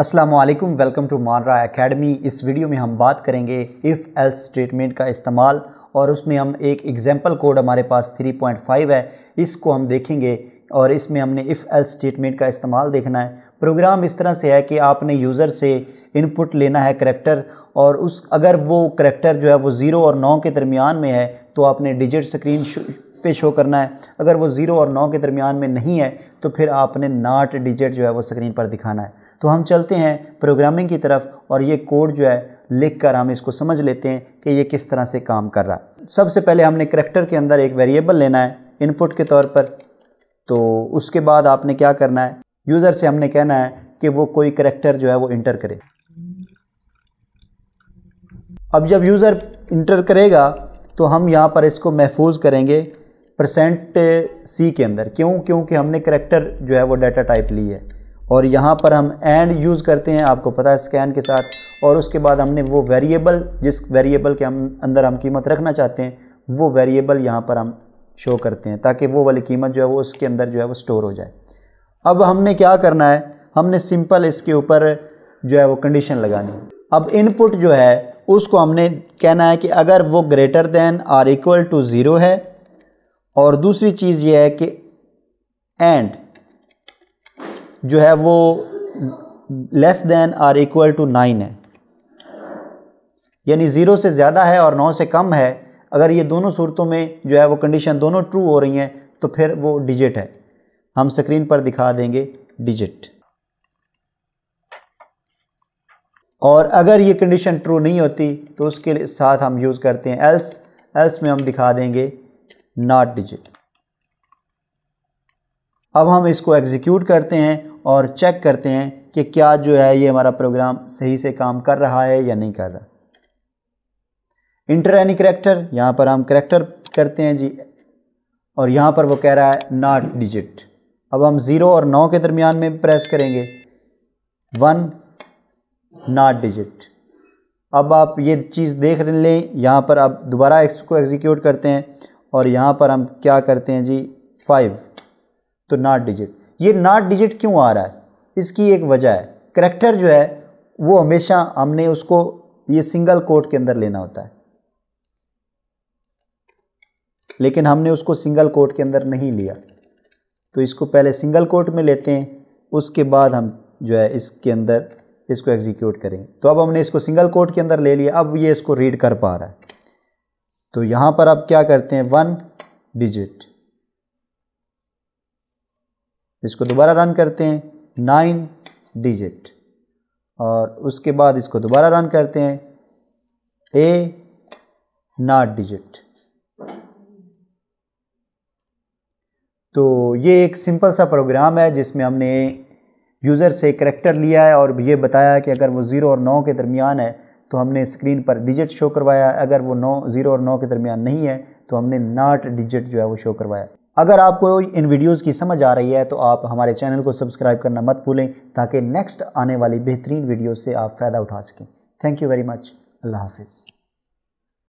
अस्सलाम वालेकुम welcome to Manra academy इस वीडियो में हम बात करेंगे इफ़ एल्स स्टेटमेंट का इस्तेमाल और उसमें हम एक एग्जांपल कोड हमारे पास 3.5 है इसको हम देखेंगे और इसमें हमने इफ़ एल्स स्टेटमेंट का इस्तेमाल देखना है प्रोग्राम इस तरह से है कि आपने यूज़र से इनपुट लेना है करेक्टर और उस अगर वो करेक्टर जो है वो ज़ीरो और नौ के दरमियान में है तो आपने डिजिट स्क्रीन पे शो करना है अगर वो ज़ीरो और नौ के दरमियान में नहीं है तो फिर आपने नाट डिजिट जो है वो स्क्रीन पर दिखाना है तो हम चलते हैं प्रोग्रामिंग की तरफ और ये कोड जो है लिख कर हम इसको समझ लेते हैं कि ये किस तरह से काम कर रहा है सबसे पहले हमने करेक्टर के अंदर एक वेरिएबल लेना है इनपुट के तौर पर तो उसके बाद आपने क्या करना है यूज़र से हमने कहना है कि वो कोई करेक्टर जो है वो इंटर करे अब जब यूज़र इंटर करेगा तो हम यहाँ पर इसको महफूज करेंगे परसेंट सी के अंदर क्यों क्योंकि हमने करेक्टर जो है वो डाटा टाइप ली है और यहाँ पर हम एंड यूज़ करते हैं आपको पता है स्कैन के साथ और उसके बाद हमने वो वेरिएबल जिस वेरिएबल के हम अंदर हम कीमत रखना चाहते हैं वो वेरिएबल यहाँ पर हम शो करते हैं ताकि वो वाली कीमत जो है वो उसके अंदर जो है वो स्टोर हो जाए अब हमने क्या करना है हमने सिंपल इसके ऊपर जो है वो कंडीशन लगानी है अब इनपुट जो है उसको हमने कहना है कि अगर वो greater than or equal to zero है और दूसरी चीज़ ये है कि एंड जो है वो less than or equal to nine है यानी ज़ीरो से ज़्यादा है और नौ से कम है अगर ये दोनों सूरतों में जो है वो कंडीशन दोनों ट्रू हो रही हैं तो फिर वो डिजिट है हम स्क्रीन पर दिखा देंगे डिजिट और अगर ये कंडीशन ट्रू नहीं होती तो उसके साथ हम यूज़ करते हैं एल्स एल्स में हम दिखा देंगे नॉट डिजिट अब हम इसको एग्जीक्यूट करते हैं और चेक करते हैं कि क्या जो है ये हमारा प्रोग्राम सही से काम कर रहा है या नहीं कर रहा इंटर एनी करेक्टर यहाँ पर हम करेक्टर करते हैं जी और यहाँ पर वो कह रहा है नॉट डिजिट अब हम ज़ीरो और नौ के दरमियान में प्रेस करेंगे वन नॉट डिजिट अब आप ये चीज़ देख लें यहाँ पर आप दोबारा इसको एग्जीक्यूट करते हैं और यहाँ पर हम क्या करते हैं जी फाइव तो नॉट डिजिट ये नॉट डिजिट क्यों आ रहा है इसकी एक वजह है करेक्टर जो है वो हमेशा हमने उसको ये सिंगल कोट के अंदर लेना होता है लेकिन हमने उसको सिंगल कोट के अंदर नहीं लिया तो इसको पहले सिंगल कोट में लेते हैं उसके बाद हम जो है इसके अंदर इसको एग्जीक्यूट करेंगे तो अब हमने इसको सिंगल कोट के अंदर ले लिया अब ये इसको रीड कर पा रहा है तो यहाँ पर अब क्या करते हैं वन डिजिट इसको दोबारा रन करते हैं नाइन डिजिट और उसके बाद इसको दोबारा रन करते हैं ए नाट डिजिट तो ये एक सिंपल सा प्रोग्राम है जिसमें हमने यूज़र से करेक्टर लिया है और ये बताया कि अगर वो ज़ीरो और नौ के दरमियान है तो हमने स्क्रीन पर डिजिट शो करवाया अगर वो नौ ज़ीरो और नौ के दरमियान नहीं है तो हमने नाट डिजिट जो है वो शो करवाया अगर आपको इन वीडियोस की समझ आ रही है तो आप हमारे चैनल को सब्सक्राइब करना मत भूलें ताकि नेक्स्ट आने वाली बेहतरीन वीडियो से आप फ़ायदा उठा सकें थैंक यू वेरी मच अल्लाह हाफिज़